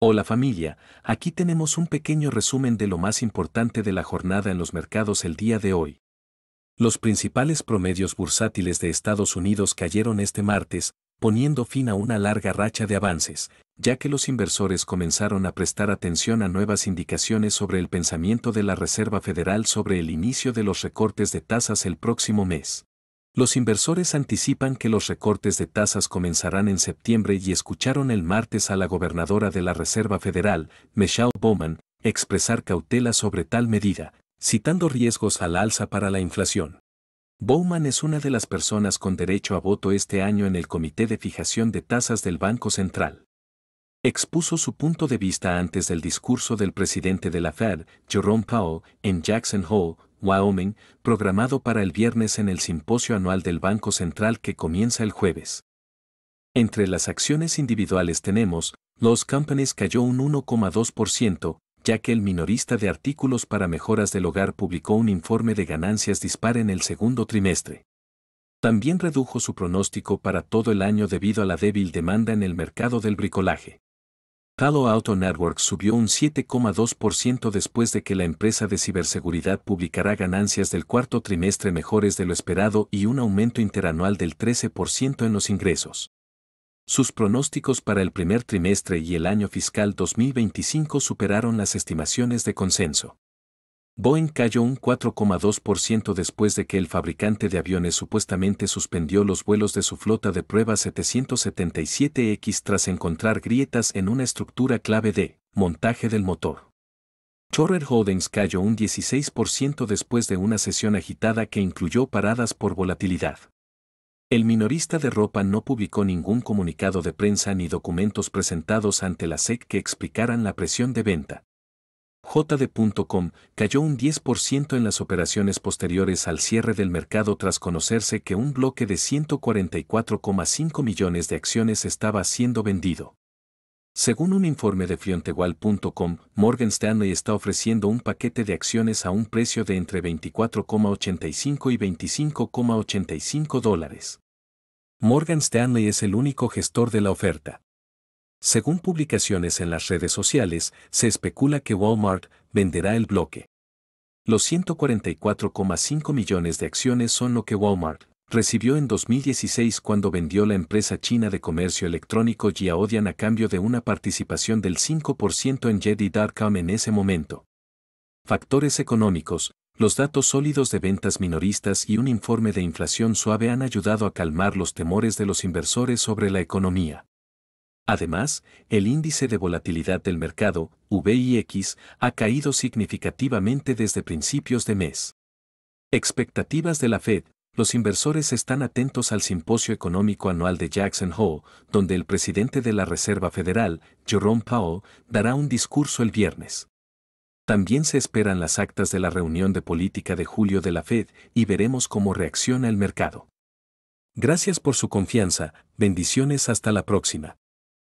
Hola familia, aquí tenemos un pequeño resumen de lo más importante de la jornada en los mercados el día de hoy. Los principales promedios bursátiles de Estados Unidos cayeron este martes, poniendo fin a una larga racha de avances, ya que los inversores comenzaron a prestar atención a nuevas indicaciones sobre el pensamiento de la Reserva Federal sobre el inicio de los recortes de tasas el próximo mes. Los inversores anticipan que los recortes de tasas comenzarán en septiembre y escucharon el martes a la gobernadora de la Reserva Federal, Michelle Bowman, expresar cautela sobre tal medida, citando riesgos al alza para la inflación. Bowman es una de las personas con derecho a voto este año en el Comité de Fijación de Tasas del Banco Central. Expuso su punto de vista antes del discurso del presidente de la Fed, Jerome Powell, en Jackson Hole, Wyoming, programado para el viernes en el simposio anual del Banco Central que comienza el jueves. Entre las acciones individuales tenemos, los companies cayó un 1,2%, ya que el minorista de artículos para mejoras del hogar publicó un informe de ganancias dispar en el segundo trimestre. También redujo su pronóstico para todo el año debido a la débil demanda en el mercado del bricolaje. Palo Auto Network subió un 7,2% después de que la empresa de ciberseguridad publicará ganancias del cuarto trimestre mejores de lo esperado y un aumento interanual del 13% en los ingresos. Sus pronósticos para el primer trimestre y el año fiscal 2025 superaron las estimaciones de consenso. Boeing cayó un 4,2% después de que el fabricante de aviones supuestamente suspendió los vuelos de su flota de prueba 777X tras encontrar grietas en una estructura clave de montaje del motor. Chorrer Holdings cayó un 16% después de una sesión agitada que incluyó paradas por volatilidad. El minorista de ropa no publicó ningún comunicado de prensa ni documentos presentados ante la SEC que explicaran la presión de venta JD.com cayó un 10% en las operaciones posteriores al cierre del mercado tras conocerse que un bloque de 144,5 millones de acciones estaba siendo vendido. Según un informe de Friontegual.com, Morgan Stanley está ofreciendo un paquete de acciones a un precio de entre 24,85 y 25,85 dólares. Morgan Stanley es el único gestor de la oferta. Según publicaciones en las redes sociales, se especula que Walmart venderá el bloque. Los 144,5 millones de acciones son lo que Walmart recibió en 2016 cuando vendió la empresa china de comercio electrónico Jiaodian a cambio de una participación del 5% en Darkham en ese momento. Factores económicos, los datos sólidos de ventas minoristas y un informe de inflación suave han ayudado a calmar los temores de los inversores sobre la economía. Además, el índice de volatilidad del mercado, VIX, ha caído significativamente desde principios de mes. Expectativas de la Fed. Los inversores están atentos al simposio económico anual de Jackson Hole, donde el presidente de la Reserva Federal, Jerome Powell, dará un discurso el viernes. También se esperan las actas de la reunión de política de julio de la Fed y veremos cómo reacciona el mercado. Gracias por su confianza, bendiciones hasta la próxima.